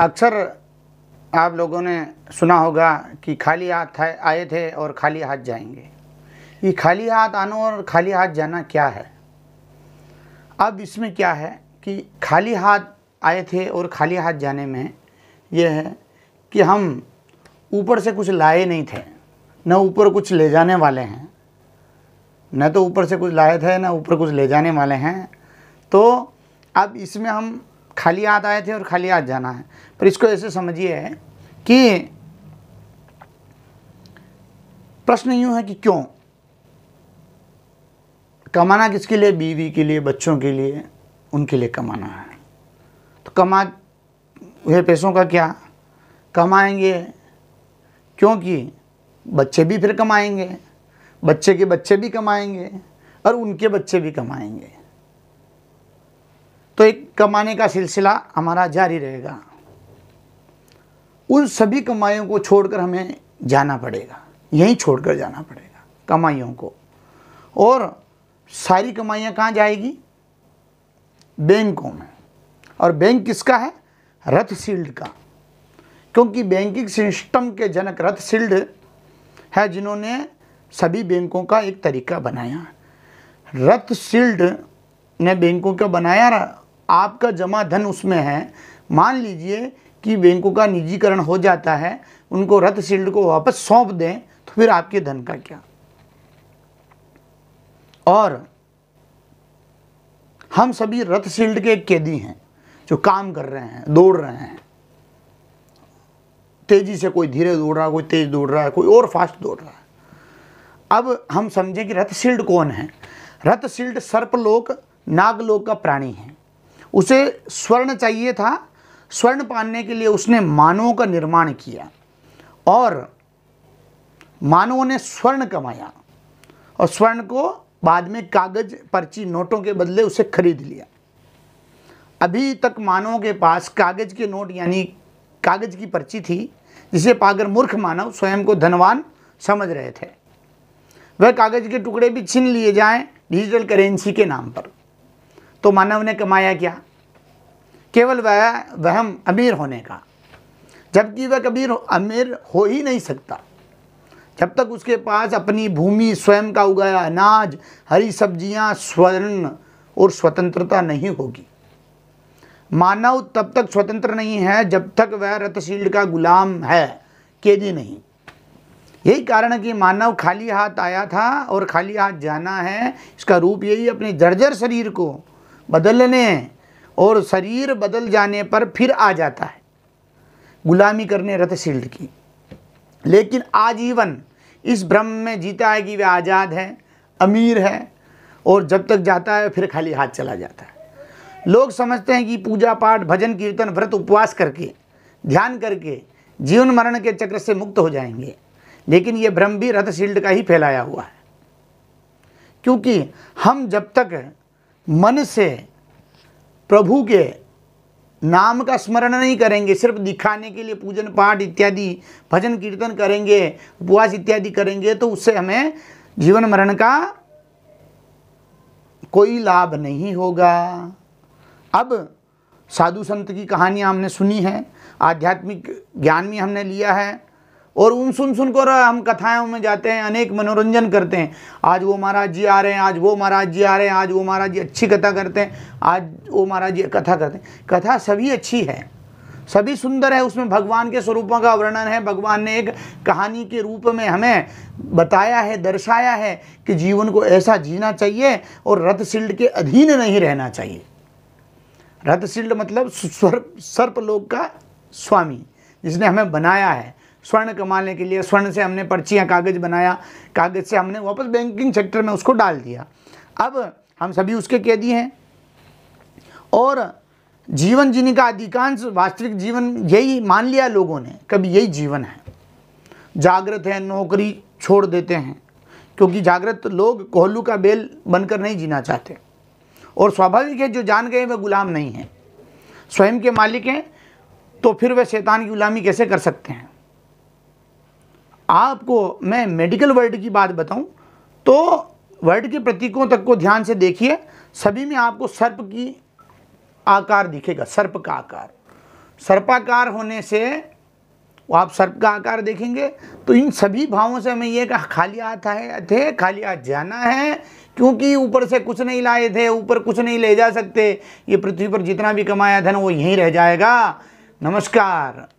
अक्सर आप लोगों ने सुना होगा कि खाली हाथ आए थे और खाली हाथ जाएंगे ये खाली हाथ आना और खाली हाथ जाना क्या है अब इसमें क्या है कि खाली हाथ आए थे और खाली हाथ जाने में यह है कि हम ऊपर से कुछ लाए नहीं थे न ऊपर कुछ ले जाने वाले हैं न तो ऊपर से कुछ लाए थे न ऊपर कुछ ले जाने वाले हैं तो अब इसमें हम खाली हाथ आए थे और खाली हाथ जाना है पर इसको ऐसे समझिए कि प्रश्न यूं है कि क्यों कमाना किसके लिए बीवी के लिए बच्चों के लिए उनके लिए कमाना है तो कमा हुए पैसों का क्या कमाएंगे क्योंकि बच्चे भी फिर कमाएंगे बच्चे के बच्चे भी कमाएंगे और उनके बच्चे भी कमाएंगे तो एक कमाने का सिलसिला हमारा जारी रहेगा उन सभी कमाइयों को छोड़कर हमें जाना पड़ेगा यहीं छोड़कर जाना पड़ेगा कमाइयों को और सारी कमाइयाँ कहाँ जाएगी बैंकों में और बैंक किसका है रथ शील्ड का क्योंकि बैंकिंग सिस्टम के जनक रथ शील्ड है जिन्होंने सभी बैंकों का एक तरीका बनाया रथ शील्ड ने बैंकों का बनाया आपका जमा धन उसमें है मान लीजिए कि बैंकों का निजीकरण हो जाता है उनको रथ शील्ड को वापस सौंप दें तो फिर आपके धन का क्या और हम सभी रथ शील्ड के कैदी हैं जो काम कर रहे हैं दौड़ रहे हैं तेज़ी से कोई धीरे दौड़ रहा है कोई तेज़ दौड़ रहा है कोई और फास्ट दौड़ रहा है अब हम समझें कि रथ शील्ड कौन है रथ शील्ड सर्पलोक नागलोक का प्राणी है उसे स्वर्ण चाहिए था स्वर्ण पाने के लिए उसने मानवों का निर्माण किया और मानवों ने स्वर्ण कमाया और स्वर्ण को बाद में कागज पर्ची नोटों के बदले उसे खरीद लिया अभी तक मानवों के पास कागज के नोट यानी कागज की पर्ची थी जिसे पाकर मूर्ख मानव स्वयं को धनवान समझ रहे थे वह कागज के टुकड़े भी छीन लिए जाएं डिजिटल करेंसी के नाम पर तो मानव ने कमाया क्या केवल वह वहम अमीर होने का जबकि वह कभी अमीर हो ही नहीं सकता जब तक उसके पास अपनी भूमि स्वयं का उगाया अनाज हरी सब्जियां, स्वर्ण और स्वतंत्रता नहीं होगी मानव तब तक स्वतंत्र नहीं है जब तक वह रथशील्ड का गुलाम है जी नहीं यही कारण है कि मानव खाली हाथ आया था और खाली हाथ जाना है इसका रूप यही अपने जर्जर शरीर को बदलने और शरीर बदल जाने पर फिर आ जाता है गुलामी करने रथशील्ड की लेकिन आजीवन इस भ्रम में जीता है कि वह आज़ाद है अमीर है और जब तक जाता है फिर खाली हाथ चला जाता है लोग समझते हैं कि पूजा पाठ भजन कीर्तन व्रत उपवास करके ध्यान करके जीवन मरण के चक्र से मुक्त हो जाएंगे लेकिन ये भ्रम भी रथशील्ड का ही फैलाया हुआ है क्योंकि हम जब तक मन से प्रभु के नाम का स्मरण नहीं करेंगे सिर्फ दिखाने के लिए पूजन पाठ इत्यादि भजन कीर्तन करेंगे उपवास इत्यादि करेंगे तो उससे हमें जीवन मरण का कोई लाभ नहीं होगा अब साधु संत की कहानियाँ हमने सुनी है आध्यात्मिक ज्ञान भी हमने लिया है और उन सुन सुन कर हम कथाओं में जाते हैं अनेक मनोरंजन करते हैं आज वो महाराज जी आ रहे हैं आज वो महाराज जी आ रहे हैं आज वो महाराज जी अच्छी कथा करते हैं आज वो महाराज जी कथा करते हैं कथा सभी अच्छी है सभी सुंदर है उसमें भगवान के स्वरूपों का वर्णन है भगवान ने एक कहानी के रूप में हमें बताया है दर्शाया है कि जीवन को ऐसा जीना चाहिए और रथशील्ड के अधीन नहीं रहना चाहिए रथशील्ड मतलब सर्प सर्प लोग का स्वामी जिसने हमें बनाया है स्वर्ण कमाने के लिए स्वर्ण से हमने पर्चियाँ कागज़ बनाया कागज़ से हमने वापस बैंकिंग सेक्टर में उसको डाल दिया अब हम सभी उसके कैदी हैं और जीवन जीने का अधिकांश वास्तविक जीवन यही मान लिया लोगों ने कभी यही जीवन है जागृत है नौकरी छोड़ देते हैं क्योंकि जागृत लोग कोहलू का बेल बनकर नहीं जीना चाहते और स्वाभाविक है जो जान गए वह गुलाम नहीं है स्वयं के मालिक हैं तो फिर वह शैतान की गुलामी कैसे कर सकते हैं आपको मैं मेडिकल वर्ल्ड की बात बताऊं तो वर्ड के प्रतीकों तक को ध्यान से देखिए सभी में आपको सर्प की आकार दिखेगा सर्प का आकार सर्पाकार होने से वो आप सर्प का आकार देखेंगे तो इन सभी भावों से हमें ये कहा खाली हाथ आए थे खाली हाथ जाना है क्योंकि ऊपर से कुछ नहीं लाए थे ऊपर कुछ नहीं ले जा सकते ये पृथ्वी पर जितना भी कमाया धन वो यहीं रह जाएगा नमस्कार